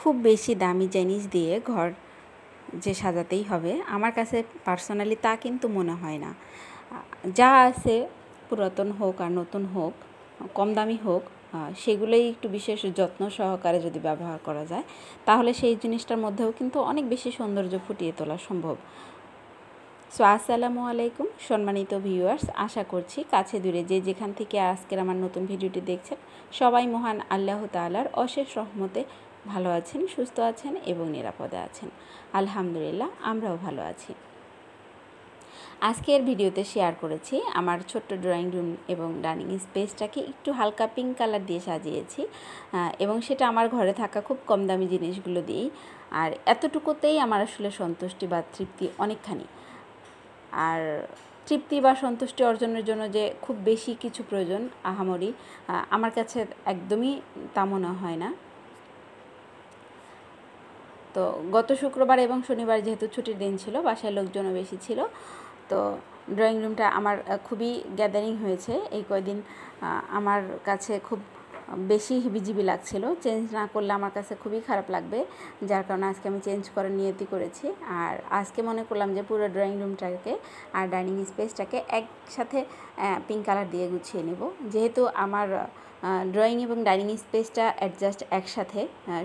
খুব বেশি দামি জিনিস দিয়ে ঘর যে সাজাতেই হবে আমার কাছে পার্সোনালি তা কিন্তু মনে হয় না যা আছে পুরাতন হোক আর নতুন হোক কম দামি হোক সেগুলোই একটু বিশেষ যত্ন সহকারে যদি ব্যবহার করা যায় তাহলে সেই জিনিসটার মধ্যেও কিন্তু অনেক বেশি সৌন্দর্য ফুটিয়ে তোলা সম্ভব সো আসসালামু আলাইকুম সম্মানিত ভিউয়ার্স আশা করছি কাছে দূরে যে যেখান থেকে আজকের আমার নতুন ভিডিওটি দেখছেন সবাই মহান আল্লাহ তালার অশেষ রহমতে ভালো আছেন সুস্থ আছেন এবং নিরাপদে আছেন আলহামদুলিল্লাহ আমরাও ভালো আছি আজকের ভিডিওতে শেয়ার করেছি আমার ছোট্ট ড্রয়িং রুম এবং ডাইনিং স্পেসটাকে একটু হালকা পিঙ্ক কালার দিয়ে সাজিয়েছি এবং সেটা আমার ঘরে থাকা খুব কম দামি জিনিসগুলো দিয়েই আর এতটুকুতেই আমার আসলে সন্তুষ্টি বা তৃপ্তি অনেকখানি আর তৃপ্তি বা সন্তুষ্টি অর্জনের জন্য যে খুব বেশি কিছু প্রয়োজন আহামরি আমার কাছে একদমই তা মনে হয় না তো গত শুক্রবার এবং শনিবার যেহেতু ছুটির দিন ছিল বাসায় লোকজনও বেশি ছিল তো ড্রয়িং রুমটা আমার খুবই গ্যাদারিং হয়েছে এই কয়দিন আমার কাছে খুব বেশি হিবিজিবি লাগছিল চেঞ্জ না করলে আমার কাছে খুবই খারাপ লাগবে যার কারণে আজকে আমি চেঞ্জ করার নিয়তি করেছি আর আজকে মনে করলাম যে পুরো ড্রয়িং রুমটাকে আর ডাইনিং স্পেসটাকে একসাথে পিঙ্ক কালার দিয়ে গুছিয়ে নেব যেহেতু আমার ড্রয়িং এবং ডাইনিং স্পেসটা অ্যাডজাস্ট একসাথে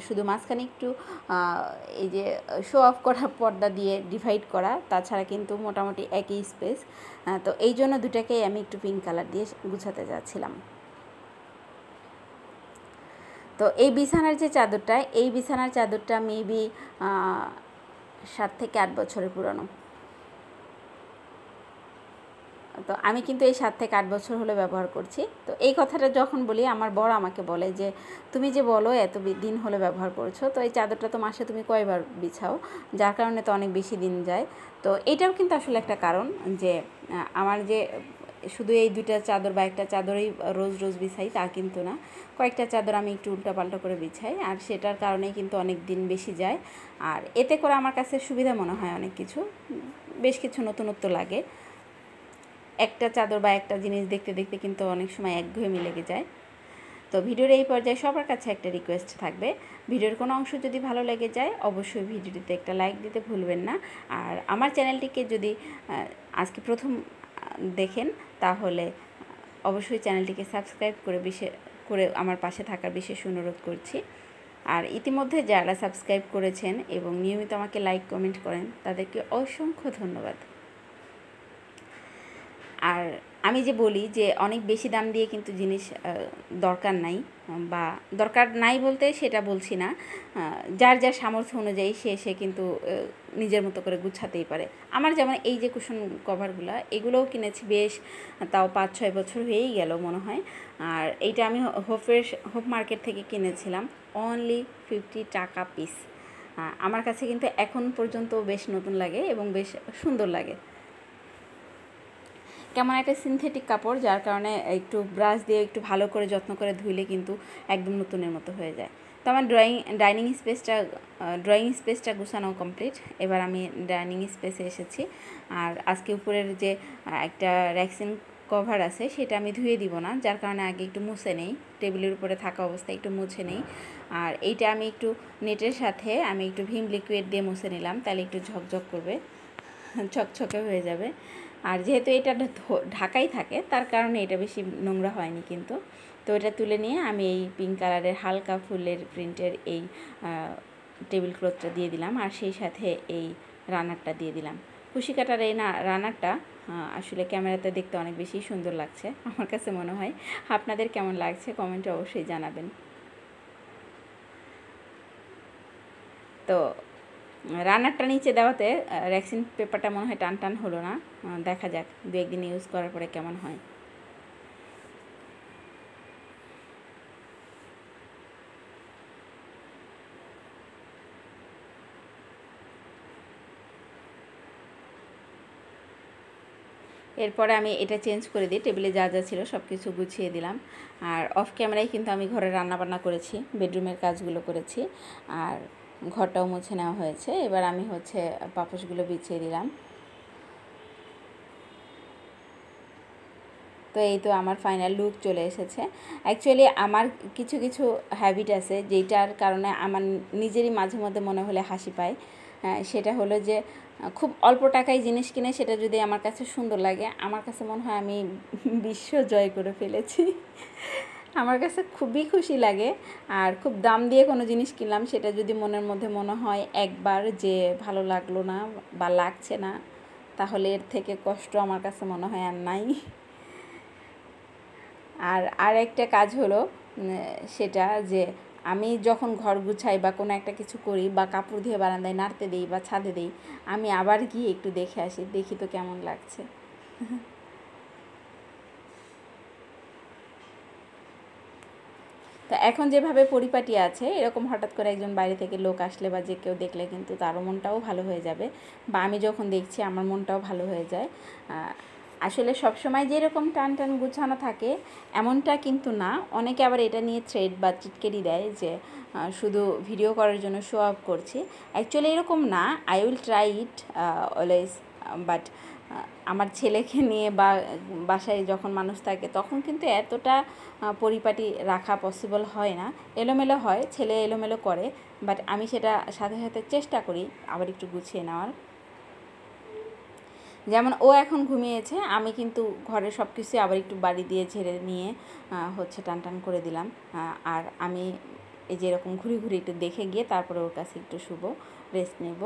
শুধু মাঝখানে একটু এই যে শো অফ করা পর্দা দিয়ে ডিভাইড করা তাছাড়া কিন্তু মোটামুটি একই স্পেস তো এই জন্য দুটাকেই আমি একটু পিঙ্ক কালার দিয়ে গুছাতে যাচ্ছিলাম তো এই বিছানার যে চাদরটা এই বিছানার চাদরটা মেবি সাত থেকে আট বছরের পুরনো তো আমি কিন্তু এই সাত থেকে আট বছর হলে ব্যবহার করছি তো এই কথাটা যখন বলি আমার বড় আমাকে বলে যে তুমি যে বলো এত দিন হলে ব্যবহার করছো তো এই চাদরটা তো মাসে তুমি কয়বার বিছাও যার কারণে তো অনেক বেশি দিন যায় তো এটাও কিন্তু আসলে একটা কারণ যে আমার যে শুধু এই দুইটা চাদর বা একটা চাদরেই রোজ রোজ বিছাই তা কিন্তু না কয়েকটা চাদর আমি একটু উল্টাপাল্টা করে বিছাই আর সেটার কারণেই কিন্তু অনেক দিন বেশি যায় আর এতে করে আমার কাছে সুবিধা মনে হয় অনেক কিছু বেশ কিছু নতুনত্ব লাগে একটা চাদর বা একটা জিনিস দেখতে দেখতে কিন্তু অনেক সময় একঘেয়েমি লেগে যায় তো ভিডিওর এই পর্যায়ে সবার কাছে একটা রিকোয়েস্ট থাকবে ভিডিওর কোনো অংশ যদি ভালো লেগে যায় অবশ্যই ভিডিওটিতে একটা লাইক দিতে ভুলবেন না আর আমার চ্যানেলটিকে যদি আজকে প্রথম দেখেন তাহলে অবশ্যই চ্যানেলটিকে সাবস্ক্রাইব করে বিশেষ করে আমার পাশে থাকার বিশেষ অনুরোধ করছি আর ইতিমধ্যে যারা সাবস্ক্রাইব করেছেন এবং নিয়মিত আমাকে লাইক কমেন্ট করেন তাদেরকে অসংখ্য ধন্যবাদ আর আমি যে বলি যে অনেক বেশি দাম দিয়ে কিন্তু জিনিস দরকার নাই বা দরকার নাই বলতে সেটা বলছি না যার যার সামর্থ্য অনুযায়ী সে সে কিন্তু নিজের মতো করে গুছাতেই পারে আমার যেমন এই যে কুশন কভারগুলো এগুলোও কিনেছি বেশ তাও পাঁচ ছয় বছর হয়েই গেল মনে হয় আর এইটা আমি হোপের হোপ মার্কেট থেকে কিনেছিলাম অনলি ফিফটি টাকা পিস আমার কাছে কিন্তু এখন পর্যন্ত বেশ নতুন লাগে এবং বেশ সুন্দর লাগে কেমন একটা সিনথেটিক কাপড় যার কারণে একটু ব্রাশ দিয়ে একটু ভালো করে যত্ন করে ধুইলে কিন্তু একদম নতুনের মতো হয়ে যায় তো আমার ড্রয়িং ডাইনিং স্পেসটা ড্রয়িং স্পেসটা গুছানো কমপ্লিট এবার আমি ডাইনিং স্পেসে এসেছি আর আজকে উপরের যে একটা র্যাক্সিন কভার আছে সেটা আমি ধুয়ে দিব না যার কারণে আগে একটু মুছে নেই টেবিলের উপরে থাকা অবস্থায় একটু মুছে নেই আর এইটা আমি একটু নেটের সাথে আমি একটু ভিম লিকুইড দিয়ে মুছে নিলাম তাহলে একটু ঝকঝক করবে ছকছকে হয়ে যাবে আর যেহেতু এটা ঢাকাই থাকে তার কারণে এটা বেশি নোংরা হয়নি কিন্তু তো এটা তুলে নিয়ে আমি এই পিঙ্ক কালারের হালকা ফুলের প্রিন্টের এই টেবিল ক্লথটা দিয়ে দিলাম আর সেই সাথে এই রানারটা দিয়ে দিলাম খুশি কাটার এই না রানারটা আসলে ক্যামেরাতে দেখতে অনেক বেশি সুন্দর লাগছে আমার কাছে মনে হয় আপনাদের কেমন লাগছে কমেন্টে অবশ্যই জানাবেন তো রান্নারটা নিচে দেওয়াতে ভ্যাকসিন পেপারটা মনে হয় টান টান হলো না দেখা যাক দু একদিন ইউজ করার পরে কেমন হয় এরপরে আমি এটা চেঞ্জ করে দিই টেবিলে যা যা ছিল সব কিছু গুছিয়ে দিলাম আর অফ ক্যামেরায় কিন্তু আমি ঘরে রান্নাবান্না করেছি বেডরুমের কাজগুলো করেছি আর ঘরটাও মুছে নেওয়া হয়েছে এবার আমি হচ্ছে পাপোশগুলো বিছিয়ে দিলাম তো এই তো আমার ফাইনাল লুক চলে এসেছে অ্যাকচুয়ালি আমার কিছু কিছু হ্যাবিট আছে যেটার কারণে আমার নিজেরই মাঝে মধ্যে মনে হলে হাসি পায় হ্যাঁ, সেটা হলো যে খুব অল্প টাকায় জিনিস কিনে সেটা যদি আমার কাছে সুন্দর লাগে আমার কাছে মনে হয় আমি বিশ্ব জয় করে ফেলেছি আমার কাছে খুবই খুশি লাগে আর খুব দাম দিয়ে কোনো জিনিস কিনলাম সেটা যদি মনের মধ্যে মনে হয় একবার যে ভালো লাগলো না বা লাগছে না তাহলে এর থেকে কষ্ট আমার কাছে মনে হয় আর নাই আর আর একটা কাজ হলো সেটা যে আমি যখন ঘর গুছাই বা কোনো একটা কিছু করি বা কাপড় দিয়ে বারান্দায় নাড়তে দিই বা ছাদে দিই আমি আবার গিয়ে একটু দেখে আসি দেখি তো কেমন লাগছে তা এখন যেভাবে পরিপাটি আছে এরকম হঠাৎ করে একজন বাইরে থেকে লোক আসলে বা যে কেউ দেখলে কিন্তু তারও মনটাও ভালো হয়ে যাবে বা আমি যখন দেখছি আমার মনটাও ভালো হয়ে যায় আসলে সবসময় যেরকম টান টান গুছানো থাকে এমনটা কিন্তু না অনেকে আবার এটা নিয়ে থ্রেড বা চিটকেরি দেয় যে শুধু ভিডিও করার জন্য শো আপ করছি অ্যাকচুয়ালি এরকম না I will try it always but আমার ছেলেকে নিয়ে বা বাসায় যখন মানুষ থাকে তখন কিন্তু এতটা পরিপাটি রাখা পসিবল হয় না এলোমেলো হয় ছেলে এলোমেলো করে বাট আমি সেটা সাথে সাথে চেষ্টা করি আবার একটু গুছিয়ে নেওয়ার যেমন ও এখন ঘুমিয়েছে আমি কিন্তু ঘরের সব কিছুই আবার একটু বাড়ি দিয়ে ঝেড়ে নিয়ে হচ্ছে টান টান করে দিলাম আর আমি এই যে এরকম ঘুরি ঘুরি একটু দেখে গিয়ে তারপরে ওর কাছে একটু শুভ রেস্ট নেব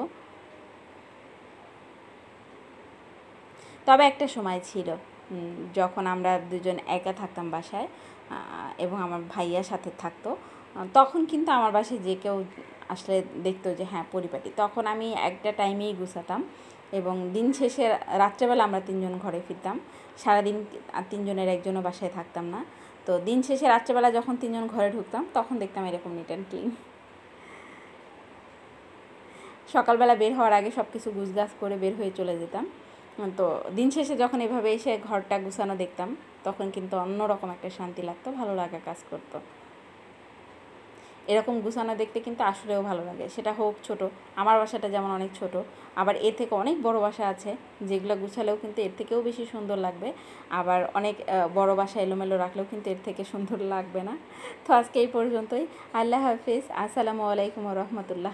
তবে একটা সময় ছিল যখন আমরা দুজন একা থাকতাম বাসায় এবং আমার ভাইয়ার সাথে থাকতো তখন কিন্তু আমার বাসায় যে কেউ আসলে দেখতো যে হ্যাঁ পরিপাটি তখন আমি একটা টাইমেই গুছাতাম এবং দিন শেষে রাত্রেবেলা আমরা তিনজন ঘরে ফিরতাম সারাদিন তিনজনের একজনও বাসায় থাকতাম না তো দিন শেষে রাত্রেবেলা যখন তিনজন ঘরে ঢুকতাম তখন দেখতাম এরকম নিট অ্যান্ড ক্লিন সকালবেলা বের হওয়ার আগে সব কিছু গুছগাছ করে বের হয়ে চলে যেতাম তো দিন শেষে যখন এভাবে এসে ঘরটা গুছানো দেখতাম তখন কিন্তু অন্যরকম একটা শান্তি লাগতো ভালো লাগা কাজ করতো এরকম গুছানো দেখতে কিন্তু আসলেও ভালো লাগে সেটা হোক ছোট আমার বাসাটা যেমন অনেক ছোট আবার এর থেকে অনেক বড় বাসা আছে যেগুলো গুছালেও কিন্তু এর থেকেও বেশি সুন্দর লাগবে আবার অনেক বড় বাসা এলোমেলো রাখলেও কিন্তু এর থেকে সুন্দর লাগবে না তো আজকে এই পর্যন্তই আল্লাহ হাফিজ আসসালামু আলাইকুম রহমতুল্লাহ